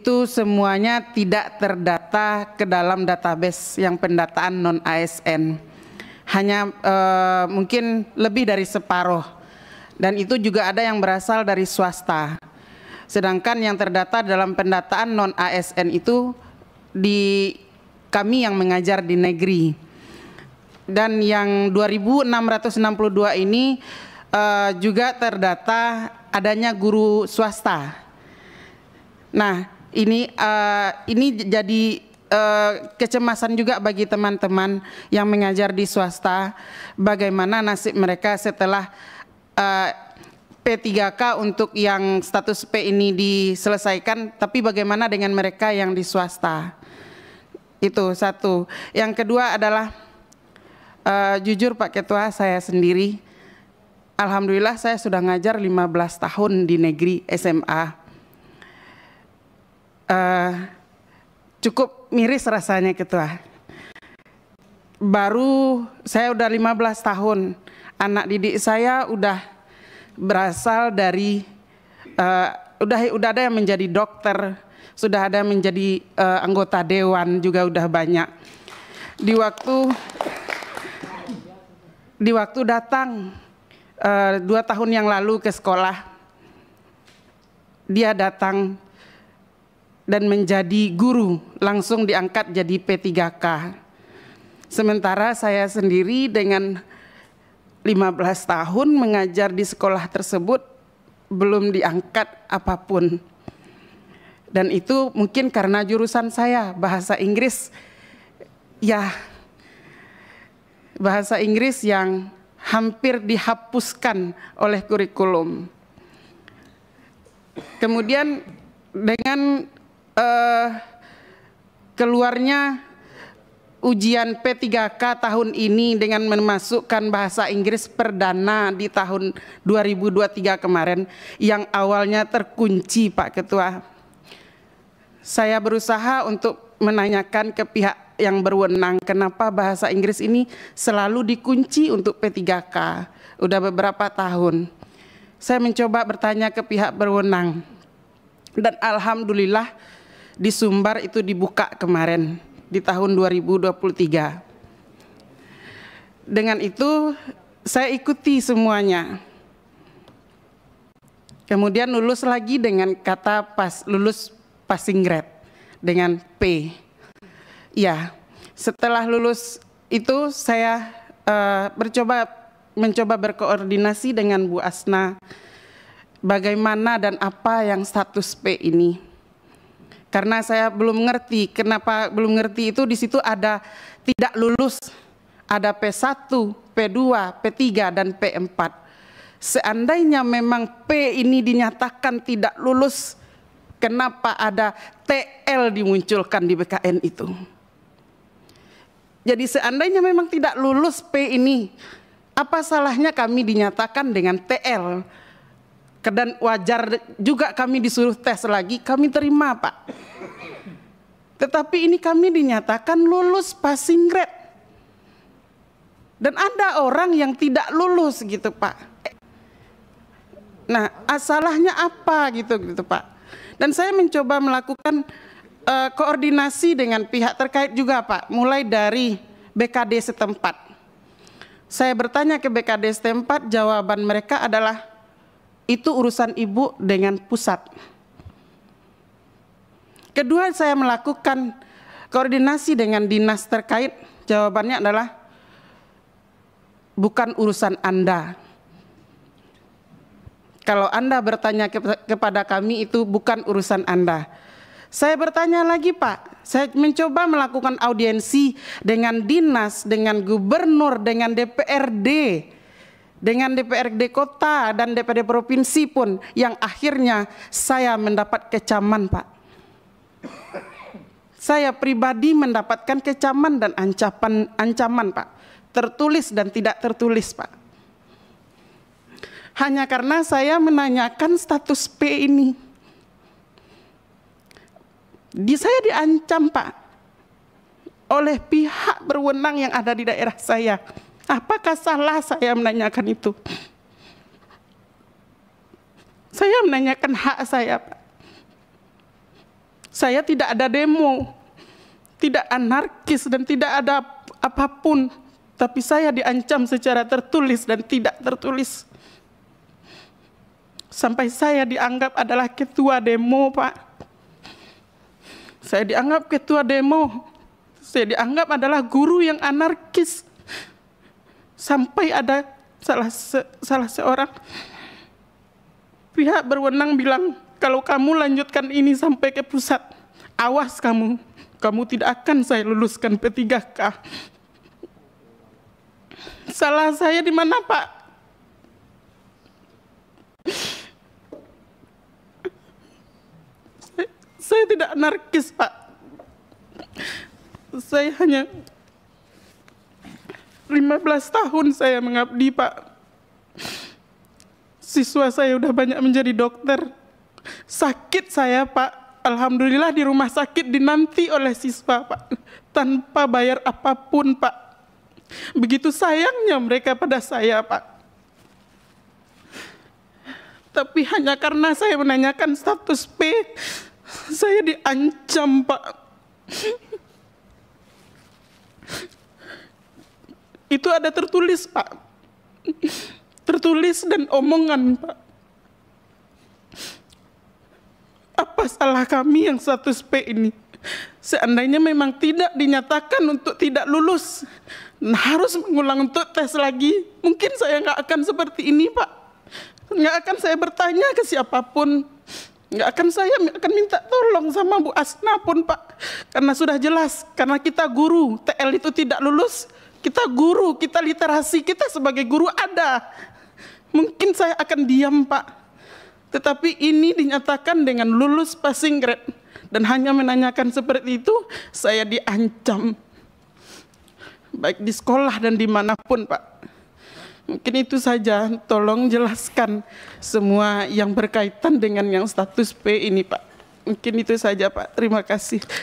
itu semuanya tidak terdata ke dalam database yang pendataan non ASN. Hanya e, mungkin lebih dari separuh. Dan itu juga ada yang berasal dari swasta. Sedangkan yang terdata dalam pendataan non ASN itu di kami yang mengajar di negeri. Dan yang 2662 ini e, juga terdata adanya guru swasta. Nah, ini uh, ini jadi uh, kecemasan juga bagi teman-teman yang mengajar di swasta bagaimana nasib mereka setelah uh, eh, P3K untuk yang status P ini diselesaikan tapi bagaimana dengan mereka yang di swasta itu satu yang kedua adalah uh, jujur Pak Ketua saya sendiri Alhamdulillah saya sudah ngajar 15 tahun di negeri SMA uh, cukup miris rasanya gitu ah. Baru saya udah 15 tahun, anak didik saya udah berasal dari uh, udah udah ada yang menjadi dokter, sudah ada yang menjadi uh, anggota dewan juga udah banyak. Di waktu di waktu datang uh, dua tahun yang lalu ke sekolah, dia datang dan menjadi guru, langsung diangkat jadi P3K. Sementara saya sendiri dengan 15 tahun mengajar di sekolah tersebut belum diangkat apapun. Dan itu mungkin karena jurusan saya bahasa Inggris ya bahasa Inggris yang hampir dihapuskan oleh kurikulum. Kemudian dengan uh, keluarnya ujian P3K tahun ini dengan memasukkan bahasa Inggris perdana di tahun 2023 kemarin yang awalnya terkunci Pak Ketua. Saya berusaha untuk menanyakan ke pihak yang berwenang kenapa bahasa Inggris ini selalu dikunci untuk P3K udah beberapa tahun. Saya mencoba bertanya ke pihak berwenang dan alhamdulillah di Sumbar itu dibuka kemarin di tahun 2023. Dengan itu saya ikuti semuanya. Kemudian lulus lagi dengan kata pas lulus passing grade dengan P. Ya, setelah lulus itu saya uh, bercoba mencoba berkoordinasi dengan Bu Asna bagaimana dan apa yang status P ini karena saya belum ngerti kenapa belum ngerti itu di situ ada tidak lulus ada P1, P2, P3 dan P4. Seandainya memang P ini dinyatakan tidak lulus, kenapa ada TL dimunculkan di BKN itu? Jadi seandainya memang tidak lulus P ini, apa salahnya kami dinyatakan dengan TL? dan wajar juga kami disuruh tes lagi, kami terima Pak. Tetapi ini kami dinyatakan lulus passing grade. Dan ada orang yang tidak lulus gitu Pak. Nah, asalahnya apa gitu gitu Pak. Dan saya mencoba melakukan uh, koordinasi dengan pihak terkait juga Pak, mulai dari BKD setempat. Saya bertanya ke BKD setempat, jawaban mereka adalah itu urusan ibu dengan pusat. Kedua, saya melakukan koordinasi dengan dinas terkait. Jawabannya adalah bukan urusan Anda. Kalau Anda bertanya ke kepada kami itu bukan urusan Anda. Saya bertanya lagi Pak, saya mencoba melakukan audiensi dengan dinas, dengan gubernur, dengan DPRD dengan DPRD kota dan DPRD provinsi pun yang akhirnya saya mendapat kecaman Pak. Saya pribadi mendapatkan kecaman dan ancaman ancaman Pak, tertulis dan tidak tertulis Pak. Hanya karena saya menanyakan status P ini. Di saya diancam Pak oleh pihak berwenang yang ada di daerah saya. Apakah salah saya menanyakan itu? Saya menanyakan hak saya. Saya tidak ada demo, tidak anarkis dan tidak ada apapun. Tapi saya diancam secara tertulis dan tidak tertulis. Sampai saya dianggap adalah ketua demo, Pak. Saya dianggap ketua demo. Saya dianggap adalah guru yang anarkis sampai ada salah se salah seorang pihak berwenang bilang kalau kamu lanjutkan ini sampai ke pusat awas kamu kamu tidak akan saya luluskan P3K salah saya di mana Pak saya, saya tidak anarkis Pak saya hanya 15 tahun saya mengabdi, Pak. Siswa saya udah banyak menjadi dokter. Sakit saya, Pak. Alhamdulillah di rumah sakit dinanti oleh siswa, Pak. Tanpa bayar apapun, Pak. Begitu sayangnya mereka pada saya, Pak. Tapi hanya karena saya menanyakan status P, saya diancam, Pak. Itu ada tertulis, Pak. Tertulis dan omongan, Pak. Apa salah kami yang satu SP ini? Seandainya memang tidak dinyatakan untuk tidak lulus, harus mengulang untuk tes lagi, mungkin saya nggak akan seperti ini, Pak. Nggak akan saya bertanya ke siapapun. Nggak akan saya akan minta tolong sama Bu Asna pun Pak. Karena sudah jelas, karena kita guru, TL itu tidak lulus, kita guru, kita literasi, kita sebagai guru ada. Mungkin saya akan diam, Pak. Tetapi ini dinyatakan dengan lulus passing grade dan hanya menanyakan seperti itu, saya diancam. Baik di sekolah dan dimanapun, Pak. Mungkin itu saja, tolong jelaskan semua yang berkaitan dengan yang status P ini, Pak. Mungkin itu saja, Pak. Terima kasih.